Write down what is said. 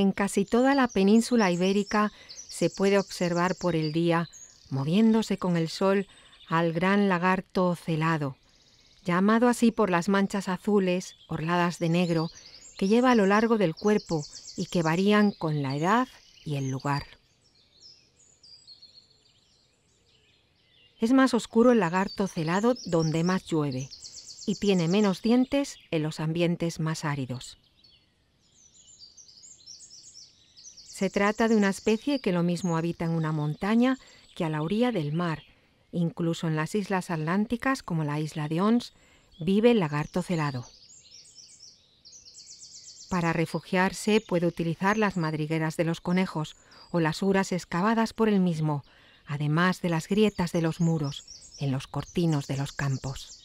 en casi toda la península ibérica se puede observar por el día, moviéndose con el sol, al gran lagarto celado, llamado así por las manchas azules, orladas de negro, que lleva a lo largo del cuerpo y que varían con la edad y el lugar. Es más oscuro el lagarto celado donde más llueve y tiene menos dientes en los ambientes más áridos. Se trata de una especie que lo mismo habita en una montaña que a la orilla del mar. Incluso en las islas atlánticas, como la isla de Ons, vive el lagarto celado. Para refugiarse puede utilizar las madrigueras de los conejos o las uras excavadas por el mismo, además de las grietas de los muros, en los cortinos de los campos.